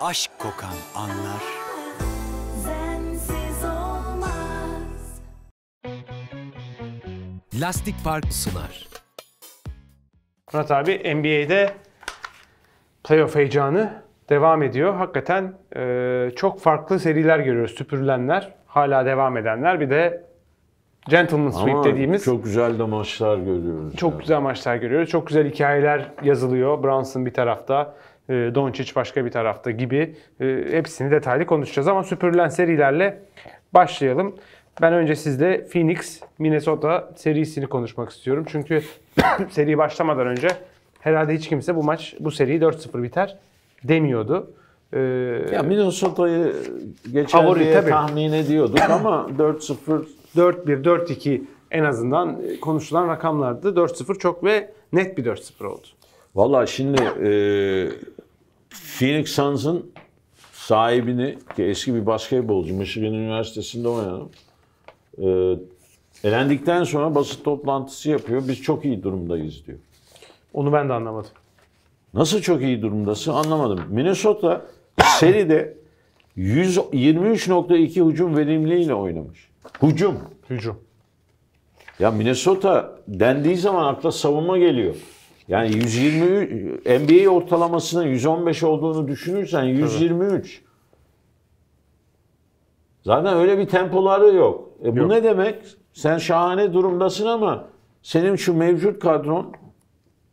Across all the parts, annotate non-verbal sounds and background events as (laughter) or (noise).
aşk kokan anlar. Lastik Park sunar. Murat abi NBA'de playoff heyecanı devam ediyor. Hakikaten e, çok farklı seriler görüyoruz. Süpürülenler, hala devam edenler. Bir de Gentleman Sweep Ama dediğimiz. çok güzel de maçlar görüyoruz. Çok yani. güzel maçlar görüyoruz. Çok güzel hikayeler yazılıyor. Brunson bir tarafta, e, Doncic başka bir tarafta gibi e, hepsini detaylı konuşacağız ama süpürülen serilerle başlayalım. Ben önce sizle Phoenix Minnesota serisini konuşmak istiyorum. Çünkü (coughs) seri başlamadan önce herhalde hiç kimse bu maç bu seri 4-0 biter demiyordu. E, ya Minnesota'yı geçen favori, diye tabii. tahmin ediyorduk (coughs) ama 4-0 4-1 4-2 en azından konuşulan rakamlardı. 4-0 çok ve net bir 4-0 oldu. Valla şimdi e, Phoenix Suns'ın sahibini ki eski bir basketbolcu Michigan Üniversitesi'nde oynadım. E, ee, elendikten sonra basit toplantısı yapıyor. Biz çok iyi durumdayız diyor. Onu ben de anlamadım. Nasıl çok iyi durumdasın anlamadım. Minnesota seride 123.2 hücum verimliğiyle oynamış. Hücum. Hücum. Ya Minnesota dendiği zaman akla savunma geliyor. Yani 123 NBA ortalamasının 115 olduğunu düşünürsen 123. Tabii. Zaten öyle bir tempoları yok. E bu yok. ne demek? Sen şahane durumdasın ama senin şu mevcut kadron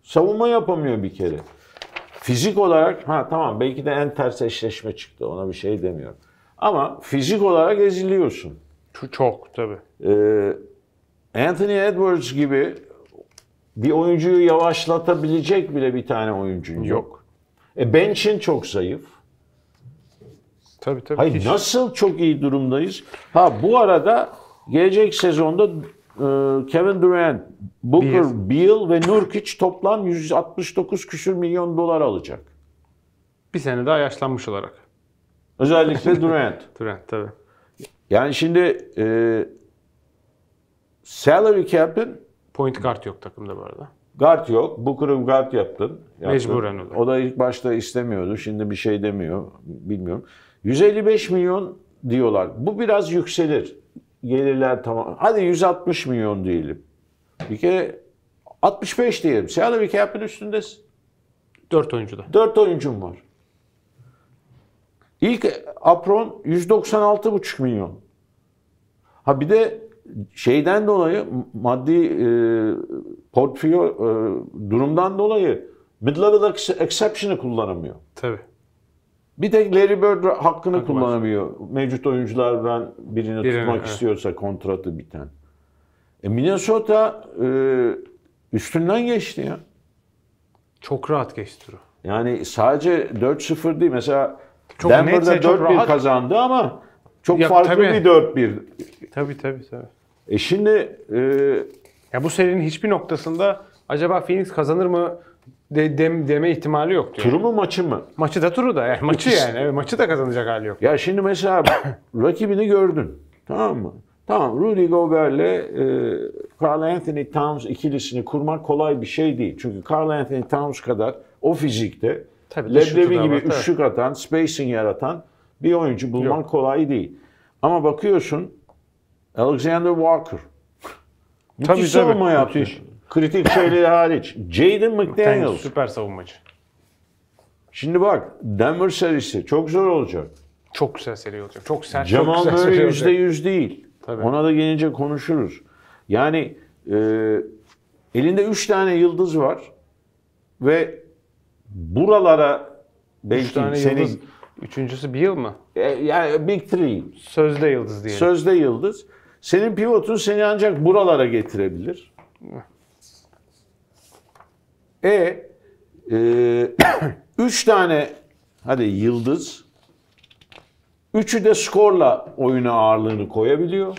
savunma yapamıyor bir kere. Fizik olarak ha tamam belki de en ters eşleşme çıktı ona bir şey demiyorum. Ama fizik olarak eziliyorsun. Çok tabii. Ee, Anthony Edwards gibi bir oyuncuyu yavaşlatabilecek bile bir tane oyuncun yok. yok. E bench'in çok zayıf. Tabii tabii. Hayır, nasıl çok iyi durumdayız? Ha bu arada gelecek sezonda e, Kevin Durant, Booker, Beal ve Nurkic toplam 169 küsür milyon dolar alacak. Bir sene daha yaşlanmış olarak. Özellikle (laughs) Durant. Durant tabii. Yani şimdi e, salary cap'in Point guard yok takımda bu arada. Guard yok. Booker'ı guard yaptın. yaptın. Mecburen olur. O da ilk başta istemiyordu. Şimdi bir şey demiyor. Bilmiyorum. 155 milyon diyorlar. Bu biraz yükselir. Gelirler tamam. Hadi 160 milyon diyelim. Bir kere 65 diyelim. Sen bir cap'in üstündesin. 4 oyuncuda. 4 oyuncum var. İlk apron 196,5 milyon. Ha bir de şeyden dolayı maddi e, portföy e, durumdan dolayı mid-level exception'ı kullanamıyor. Tabii. Bir tek Larry Bird hakkını Hakkı kullanamıyor. Var. Mevcut oyunculardan birini, birini tutmak evet. istiyorsa kontratı biten. E Minnesota e, üstünden geçti ya. Çok rahat geçti Yani sadece 4-0 değil. Mesela çok Denver'da 4-1 kazandı ama çok ya, farklı tabii. bir 4-1. Tabii tabii tabii. E şimdi e... ya bu serinin hiçbir noktasında acaba Phoenix kazanır mı de, dem, deme ihtimali yok diyor. Turu mu maçı mı? Maçı da turu da yani maçı yani. Evet, maçı da kazanacak hali yok. Ya şimdi mesela (coughs) rakibini gördün. Tamam mı? Tamam Rudy Gobert'le e, Carl Anthony Towns ikilisini kurmak kolay bir şey değil. Çünkü Carl Anthony Towns kadar o fizikte Leblebi gibi var, üçlük atan, spacing yaratan bir oyuncu bulman Yok. kolay değil. Ama bakıyorsun Alexander Walker. (laughs) Müthiş tabii, savunma yaptı. Kritik şeyleri hariç. Jaden McDaniels. Süper savunmacı. Şimdi bak Denver serisi çok zor olacak. Çok güzel seri olacak. Çok sert, Cemal çok Murray yüzde yüz değil. Tabii. Ona da gelince konuşuruz. Yani e, elinde üç tane yıldız var ve buralara belki senin yıldız. Üçüncüsü bir yıl mı? E, yani Big Three. Sözde yıldız diyelim. Sözde yıldız. Senin pivotun seni ancak buralara getirebilir. E, e (coughs) üç tane hadi yıldız. Üçü de skorla oyuna ağırlığını koyabiliyor.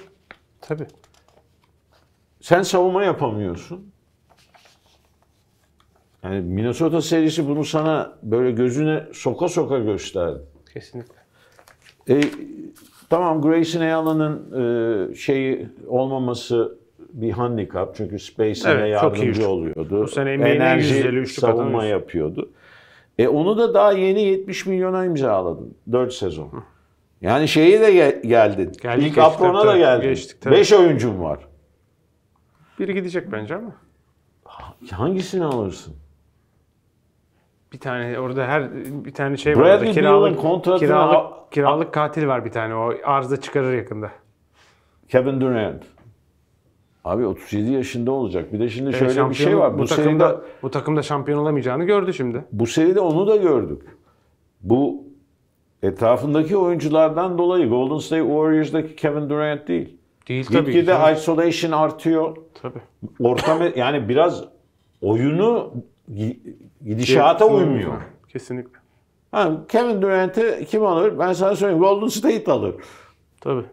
Tabii. Sen savunma yapamıyorsun. Yani Minnesota serisi bunu sana böyle gözüne soka soka gösterdi. Kesinlikle. E, tamam Grayson Allen'ın e, şeyi olmaması bir handikap. Çünkü Space'e evet, yardımcı iyi. oluyordu. Bu sene Enerji, savunma atılmış. yapıyordu. E onu da daha yeni 70 milyona imzaladın. 4 sezon. Yani şeyi de gel- geldin. Geldik, İlk Afron'a da geldin. Geçtik, 5 oyuncum var. Biri gidecek bence ama. Hangisini alırsın? bir tane orada her bir tane şey var. Bradley Kiralık, kontratına... kiralık, kiralık katil var bir tane. O arıza çıkarır yakında. Kevin Durant. Abi 37 yaşında olacak. Bir de şimdi ee, şöyle bir şey var. Bu, bu takımda seride, bu takımda şampiyon olamayacağını gördü şimdi. Bu seride onu da gördük. Bu etrafındaki oyunculardan dolayı Golden State Warriors'daki Kevin Durant değil. Değil Git tabii. Gitgide isolation artıyor. Tabii. Ortam yani biraz oyunu gidişata uymuyor. Kesinlikle. Yani Kevin Durant'i kim alır? Ben sana söyleyeyim Golden State alır. Tabii.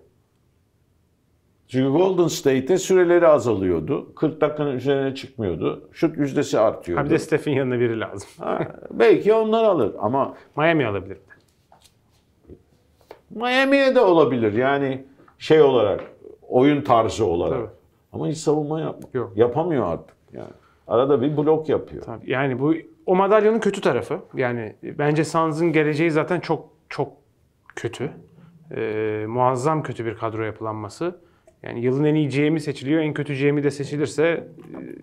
Çünkü Golden State'te süreleri azalıyordu. 40 dakikanın üzerine çıkmıyordu. Şut yüzdesi artıyordu. Hem de Steph'in yanına biri lazım. ha, belki onlar alır ama... Miami alabilir. Miami'ye de olabilir yani şey olarak, oyun tarzı olarak. Tabii. Ama hiç savunma yapmıyor. Yapamıyor artık yani arada bir blok yapıyor. Tabii, yani bu o madalyonun kötü tarafı. Yani bence Suns'ın geleceği zaten çok çok kötü. Ee, muazzam kötü bir kadro yapılanması. Yani yılın en iyi GM'i seçiliyor. En kötü GM'i de seçilirse e,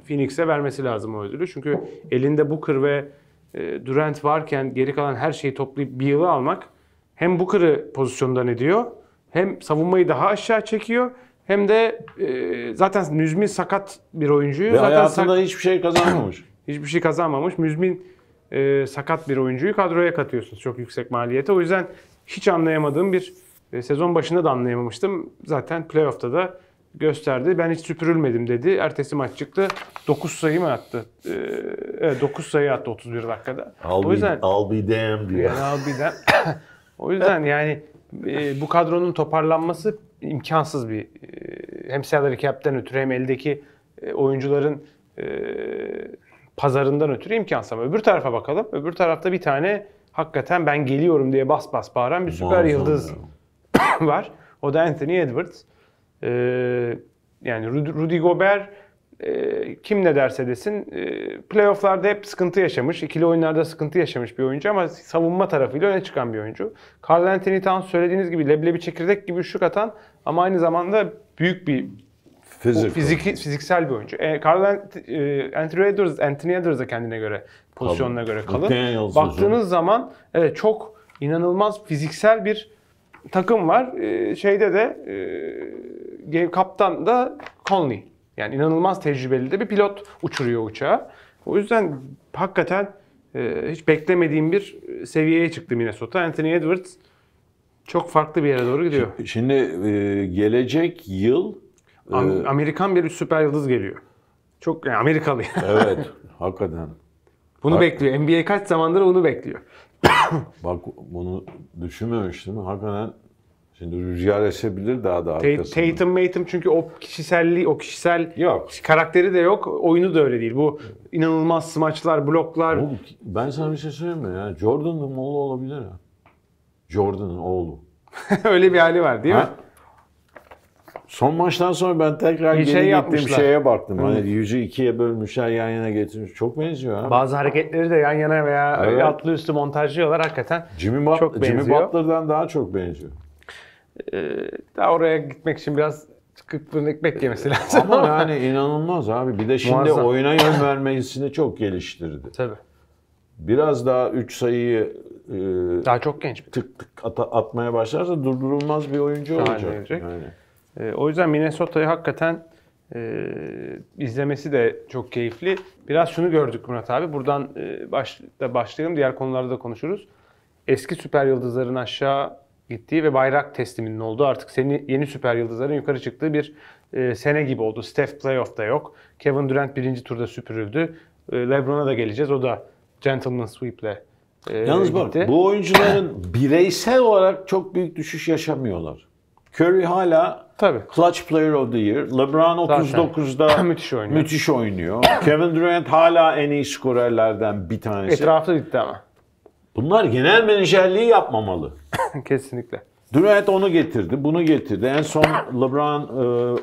Phoenix'e vermesi lazım o ödülü. Çünkü elinde Booker ve e, Durant varken geri kalan her şeyi toplayıp bir yılı almak hem Booker'ı pozisyondan ediyor hem savunmayı daha aşağı çekiyor hem de e, zaten Müzmin sakat bir oyuncuyu. Ve zaten hayatında sak- hiçbir şey kazanmamış. (coughs) hiçbir şey kazanmamış. Müzmin e, sakat bir oyuncuyu kadroya katıyorsunuz çok yüksek maliyete. O yüzden hiç anlayamadığım bir e, sezon başında da anlayamamıştım. Zaten playoff'ta da gösterdi. Ben hiç süpürülmedim dedi. Ertesi maç çıktı. 9 sayı mı attı? Ee, evet 9 sayı attı 31 dakikada. I'll o yüzden be, I'll be damned diyor. Yani I'll be damned. (coughs) o yüzden yani e, bu kadronun toparlanması imkansız bir e, hem salary cap'ten ötürü hem eldeki e, oyuncuların e, pazarından ötürü imkansız ama öbür tarafa bakalım. Öbür tarafta bir tane hakikaten ben geliyorum diye bas bas bağıran bir süper Muazzam yıldız (coughs) var. O da Anthony Edwards. Ee, yani Rudy Gobert e, kim ne derse desin e, playofflarda hep sıkıntı yaşamış. ikili oyunlarda sıkıntı yaşamış bir oyuncu ama savunma tarafıyla öne çıkan bir oyuncu. Carl Anthony Towns söylediğiniz gibi leblebi çekirdek gibi şut atan ama aynı zamanda büyük bir Fizik. fiziki, fiziksel bir oyuncu. E, Carl e, Anthony Edwards, Anthony Edwards da kendine göre pozisyonuna kalın. göre kalın. Daniels Baktığınız hocam. zaman evet, çok inanılmaz fiziksel bir takım var. E, şeyde de e, kaptan da Conley. Yani inanılmaz tecrübeli de bir pilot uçuruyor uçağı. O yüzden hakikaten e, hiç beklemediğim bir e, seviyeye çıktı Minnesota. Anthony Edwards çok farklı bir yere doğru gidiyor. Şimdi e, gelecek yıl e, Amerikan bir süper yıldız geliyor. Çok yani Amerikalı. (laughs) evet, hakikaten. Bunu Hak- bekliyor. NBA kaç zamandır bunu bekliyor. Bak bunu düşünmemiştim. Hakikaten Şimdi rüzgar esebilir daha da arkasından. Tatum Matum çünkü o kişiselliği, o kişisel yok. karakteri de yok. Oyunu da öyle değil. Bu inanılmaz smaçlar, bloklar. Oğlum, ben sana bir şey söyleyeyim mi ya? Jordan'ın oğlu olabilir ya. Jordan'ın oğlu. (laughs) öyle bir hali var değil ha? mi? Son maçtan sonra ben tekrar bir şey gittim şeye baktım. Hani yüzü ikiye bölmüşler yan yana getirmiş. Çok benziyor ha. Bazı hareketleri de yan yana veya evet. atlı üstü montajlıyorlar hakikaten. Jimmy, Bat- çok benziyor. Jimmy Butler'dan daha çok benziyor. Ee, daha oraya gitmek için biraz kıkırın ekmek yemesi ee, lazım. Ama yani inanılmaz abi. Bir de şimdi Muazzam. oyuna yön vermesini çok geliştirdi. Tabii. Biraz daha 3 sayıyı e, daha çok genç bir tık tık at- atmaya başlarsa durdurulmaz bir oyuncu daha olacak. olacak. Yani. E, o yüzden Minnesota'yı hakikaten e, izlemesi de çok keyifli. Biraz şunu gördük Murat abi. Buradan e, baş, da başlayalım. Diğer konularda da konuşuruz. Eski süper yıldızların aşağı gittiği ve bayrak tesliminin olduğu artık seni, yeni süper yıldızların yukarı çıktığı bir e, sene gibi oldu. Steph playoff da yok. Kevin Durant birinci turda süpürüldü. E, Lebron'a da geleceğiz. O da gentleman sweep'le e, Yalnız bak bu oyuncuların (laughs) bireysel olarak çok büyük düşüş yaşamıyorlar. Curry hala Tabii. Clutch Player of the Year. LeBron 39'da (laughs) müthiş oynuyor. Müthiş oynuyor. Kevin Durant hala en iyi skorerlerden bir tanesi. Etrafta bitti ama. Bunlar genel menajerliği yapmamalı. (laughs) Kesinlikle. Durant onu getirdi, bunu getirdi. En son LeBron e,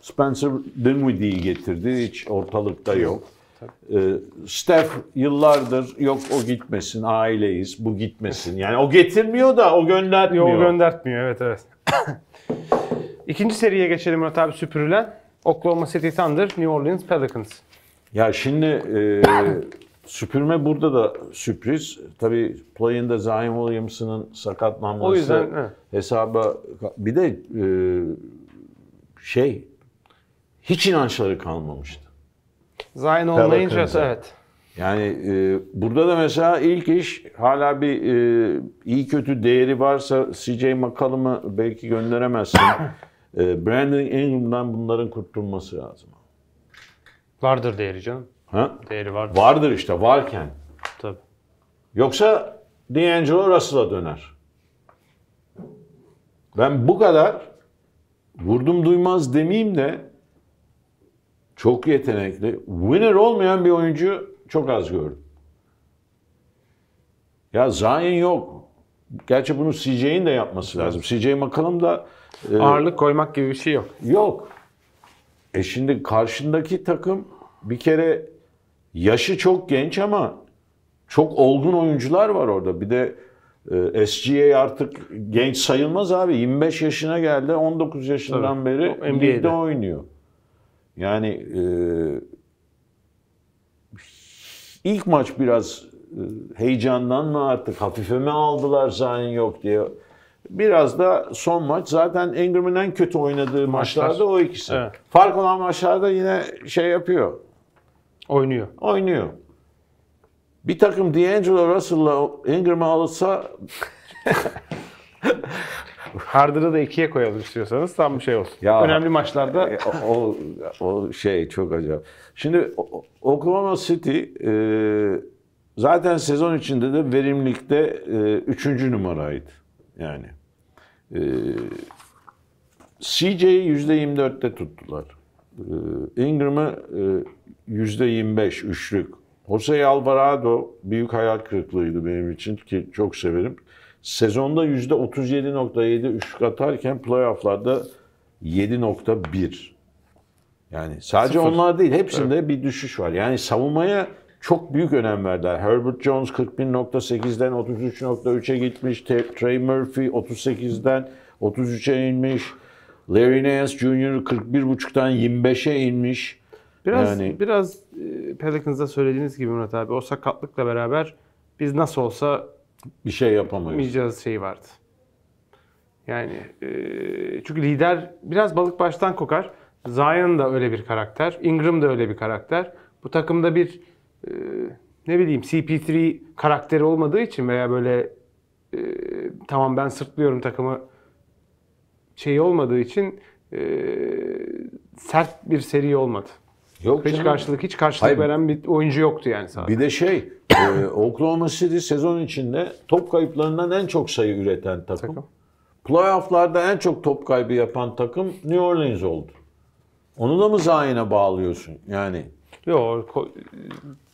Spencer Dinwiddie'yi getirdi. Hiç ortalıkta yok. E, Steph yıllardır yok o gitmesin, aileyiz, bu gitmesin. Yani o getirmiyor da o göndermiyor. Yo, o göndertmiyor, evet evet. (laughs) İkinci seriye geçelim Murat abi süpürülen. Oklahoma City Thunder, New Orleans Pelicans. Ya şimdi e, Süpürme burada da sürpriz. Tabii play'inde Zion Williamson'ın sakatlanması o yüzden, hesaba bir de e, şey hiç inançları kalmamıştı. Zion olmayınca evet. Yani e, burada da mesela ilk iş hala bir e, iyi kötü değeri varsa CJ McCollum'ı belki gönderemezsin. (coughs) e, Brandon Ingram'dan bunların kurtulması lazım. Vardır değeri canım. Ha? Değeri vardır. Vardır işte varken. Tabii. Yoksa D'Angelo Russell'a döner. Ben bu kadar vurdum duymaz demeyeyim de çok yetenekli, winner olmayan bir oyuncu çok az gördüm. Ya Zion yok. Gerçi bunu CJ'in de yapması lazım. CJ McCollum da... E, Ağırlık koymak gibi bir şey yok. Yok. E şimdi karşındaki takım bir kere Yaşı çok genç ama çok olgun oyuncular var orada. Bir de e, SGA artık genç sayılmaz abi. 25 yaşına geldi. 19 yaşından Tabii. beri NBA'de. oynuyor. Yani e, ilk maç biraz e, heyecandan mı artık hafife mi aldılar zaten yok diye. Biraz da son maç zaten Ingram'ın en kötü oynadığı maçlarda Maçlar. o ikisi. Evet. Fark olan maçlarda yine şey yapıyor. Oynuyor. Oynuyor. Bir takım D'Angelo Russell'la Ingram'ı alırsa (laughs) Hardır'ı da ikiye koyalım istiyorsanız tam bir şey olsun. Ya, Önemli maçlarda. E, o, o, şey çok acayip. Şimdi Oklahoma City e, zaten sezon içinde de verimlilikte e, üçüncü numaraydı. Yani. E, CJ'yi %24'te tuttular. E, Ingram'ı e, %25 üçlük. Jose Alvarado büyük hayal kırıklığıydı benim için ki çok severim. Sezonda %37.7 üçlük atarken playofflarda 7.1. Yani sadece Sıfır. onlar değil hepsinde evet. bir düşüş var. Yani savunmaya çok büyük önem verdiler. Herbert Jones 41.8'den 33.3'e gitmiş. Trey Murphy 38'den 33'e inmiş. Larry Nance Jr. 41.5'tan 25'e inmiş. Biraz yani, biraz e, Pelicans'da söylediğiniz gibi Murat abi o sakatlıkla beraber biz nasıl olsa bir şey yapamayacağız şey vardı. Yani e, çünkü lider biraz balık baştan kokar. Zion da öyle bir karakter. Ingram da öyle bir karakter. Bu takımda bir e, ne bileyim CP3 karakteri olmadığı için veya böyle e, tamam ben sırtlıyorum takımı şeyi olmadığı için e, sert bir seri olmadı. Yok hiç canım. karşılık hiç karşılık Hayır. veren bir oyuncu yoktu yani sadece. Bir de şey, e, (clears throat) Oklahoma City sezon içinde top kayıplarından en çok sayı üreten takım. Playoff'larda en çok top kaybı yapan takım New Orleans oldu. Onu da mı zayine bağlıyorsun? Yani Yok,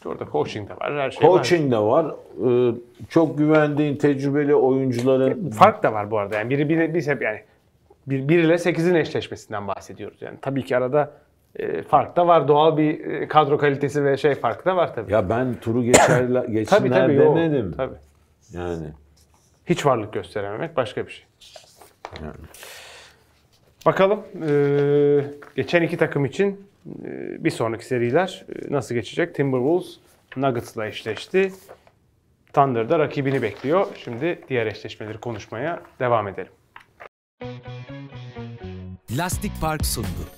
orada coaching de var, her şey coaching de var. Ee, çok güvendiğin tecrübeli oyuncuların Fark da var bu arada. Yani biri bir, bir, yani bir, biriyle 8'in eşleşmesinden bahsediyoruz. Yani tabii ki arada e, fark da var. Doğal bir e, kadro kalitesi ve şey fark da var tabii. Ya ben turu geçerler, geçsinler (coughs) tabii, tabii, demedim. O, tabii. Yani. Hiç varlık gösterememek başka bir şey. Yani. Bakalım ee, geçen iki takım için e, bir sonraki seriler e, nasıl geçecek? Timberwolves Nuggets'la eşleşti. Thunder'da rakibini bekliyor. Şimdi diğer eşleşmeleri konuşmaya devam edelim. Lastik Park sundu.